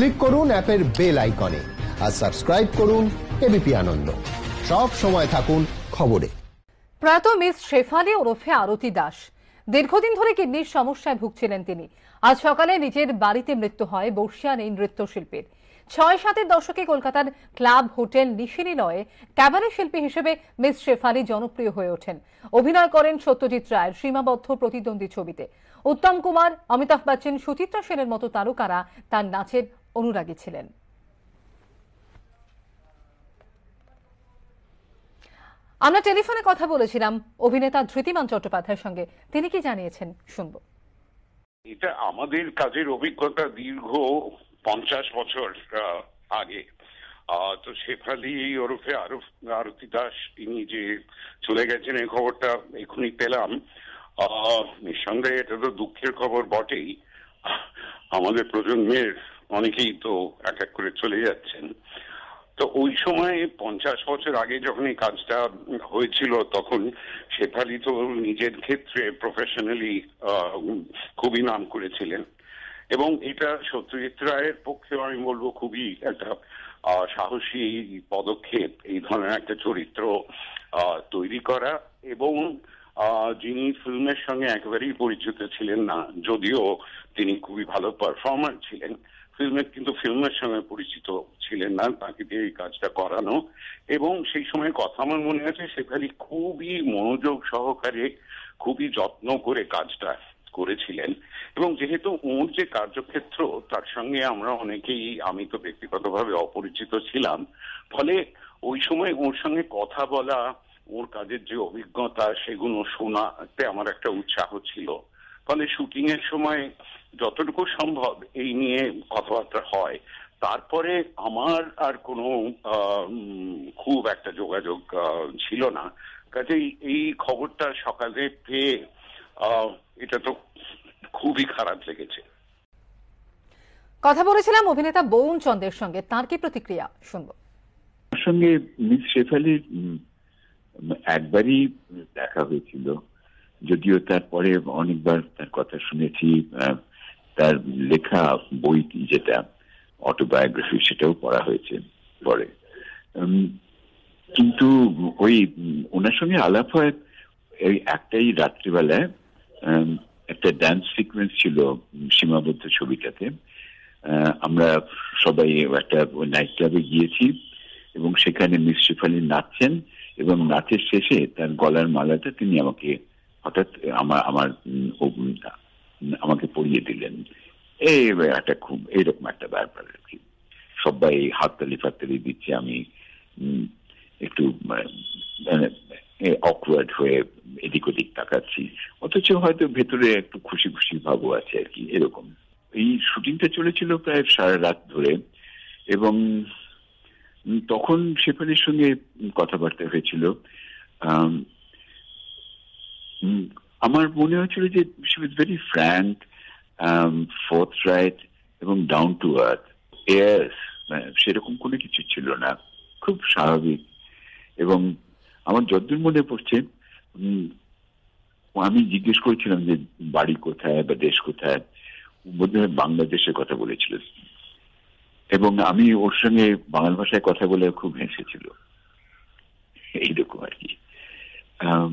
click করুন অ্যাপের bell আইকনে আর সাবস্ক্রাইব করুন এবিপি আনন্দ সব সময় থাকুন খবরে প্রয়াত মিস শেফালি ওরফে আরতি দাস দীর্ঘদিন ধরে কিডনির সমস্যায় ভুগছিলেন তিনি আজ সকালে নিজের বাড়িতে মৃত্যু হয় বর্ষিয়ান এই নৃত্যশিল্পীর ছয় সাতের দশকে কলকাতার ক্লাব হোটেল নিশিনিলয়ে ক্যাবারে শিল্পী হিসেবে মিস শেফালি জনপ্রিয় হয়ে ওঠেন অভিনয় করেন সত্যজিৎ রায়ের সীমাবদ্ধ প্রতিদ্বন্দ্বী ছবিতে উত্তম কুমার অমিতাভ বচ্চন সুচিত্রা সেনের মতো তারকারা তার নাচের অনুরাগী ছিলেন আমরা টেলিফোনে কথা বলেছিলাম অভিনেতা ধৃতিমান চট্টোপাধ্যায়ের সঙ্গে তিনি কি জানিয়েছেন শুনব এটা আমাদের কাজের অভিজ্ঞতা দীর্ঘ পঞ্চাশ বছর আগে তো শেফালি ওরফে আরফ আরতি দাস তিনি যে চলে গেছেন এই খবরটা এখনই পেলাম নিঃসন্দেহে এটা তো দুঃখের খবর বটেই আমাদের প্রজন্মের অনেকেই তো এক এক করে চলে যাচ্ছেন তো ওই সময়ে পঞ্চাশ বছর আগে যখন এই কাজটা হয়েছিল তখন শেফালি তো নিজের ক্ষেত্রে প্রফেশনালি খুবই নাম করেছিলেন এবং এটা সত্যজিৎ রায়ের পক্ষে আমি বলবো খুবই একটা সাহসী পদক্ষেপ এই ধরনের একটা চরিত্র তৈরি করা এবং যিনি ফিল্মের সঙ্গে একেবারেই পরিচিত ছিলেন না যদিও তিনি খুবই ভালো পারফর্মার ছিলেন ফিল্মের কিন্তু ফিল্মের সঙ্গে পরিচিত ছিলেন না তাকে দিয়ে এই কাজটা করানো এবং সেই সময় কথা আমার মনে আছে সেখানে খুবই মনোযোগ সহকারে খুবই যত্ন করে কাজটা করেছিলেন এবং যেহেতু ওর যে কার্যক্ষেত্র তার সঙ্গে আমরা অনেকেই আমি তো ব্যক্তিগতভাবে অপরিচিত ছিলাম ফলে ওই সময় ওর সঙ্গে কথা বলা ওর কাজের যে অভিজ্ঞতা সেগুলো শোনাতে আমার একটা উৎসাহ ছিল ফলে শুটিং এর সময় যতটুকু সম্ভব এই নিয়ে কথাবার্তা হয় তারপরে আমার আর কোনো খুব একটা যোগাযোগ ছিল না কাজেই এই খবরটা সকালে পেয়ে এটা তো খুবই খারাপ লেগেছে কথা বলেছিলাম অভিনেতা বৌন চন্দ্রের সঙ্গে তার কি প্রতিক্রিয়া শুনবো সঙ্গে মিস শেফালি একবারই দেখা হয়েছিল যদিও তারপরে অনেকবার তার কথা শুনেছি তার লেখা বই যেটা অটোবায়োগ্রাফি সেটাও পড়া হয়েছে পরে কিন্তু ওই ওনার সঙ্গে আলাপ হয় ওই একটাই রাত্রিবেলায় একটা ড্যান্স সিকোয়েন্স ছিল সীমাবদ্ধ ছবিটাতে আমরা সবাই একটা নাইট ক্লাবে গিয়েছি এবং সেখানে মিষ্টিফালি নাচছেন এবং নাচের শেষে তার গলার মালাটা তিনি আমাকে হঠাৎ আমার আমার আমাকে পড়িয়ে দিলেন এই একটা খুব এরকম একটা ব্যাপার আর কি সবাই হাততালি ফাততালি দিচ্ছে আমি একটু মানে অকওয়ার্ড হয়ে এদিক ওদিক তাকাচ্ছি অথচ হয়তো ভেতরে একটু খুশি খুশি ভাবও আছে আর কি এরকম এই শুটিংটা চলেছিল প্রায় সারা রাত ধরে এবং তখন শেফালির সঙ্গে কথাবার্তা হয়েছিল আমার মনে হয়েছিল যে she was very frank forthright এবং ডাউন টু আর্থ এয়ার্স সেরকম কোনো কিছু ছিল না খুব স্বাভাবিক এবং আমার যতদূর মনে পড়ছে আমি জিজ্ঞেস করেছিলাম যে বাড়ি কোথায় বা দেশ কোথায় বোধহয় বাংলাদেশের কথা বলেছিল এবং আমি ওর সঙ্গে বাংলা ভাষায় কথা বলে খুব হেসেছিল এইরকম আর কি um,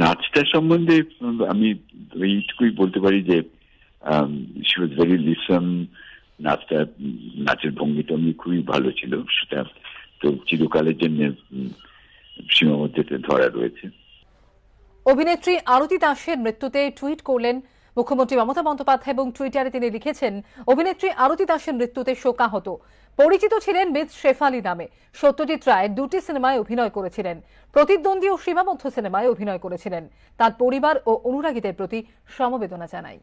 নাচটা সম্বন্ধে আমি এইটুকুই বলতে পারি যে শি ওয়াজ ভেরি লিসন নাচটা নাচের ভঙ্গিটা আমি খুবই ভালো ছিল সেটা তো চিরকালের জন্য সীমাবদ্ধতে ধরা রয়েছে অভিনেত্রী আরতি দাসের মৃত্যুতে টুইট করলেন মুখ্যমন্ত্রী মমতা বন্দ্যোপাধ্যায় এবং টুইটারে তিনি লিখেছেন অভিনেত্রী আরতি দাসের মৃত্যুতে শোকাহত পরিচিত ছিলেন মিস শেফালি নামে সত্যজিৎ রায় দুটি সিনেমায় অভিনয় করেছিলেন প্রতিদ্বন্দ্বী ও সীমাবদ্ধ সিনেমায় অভিনয় করেছিলেন তার পরিবার ও অনুরাগীদের প্রতি সমবেদনা জানায়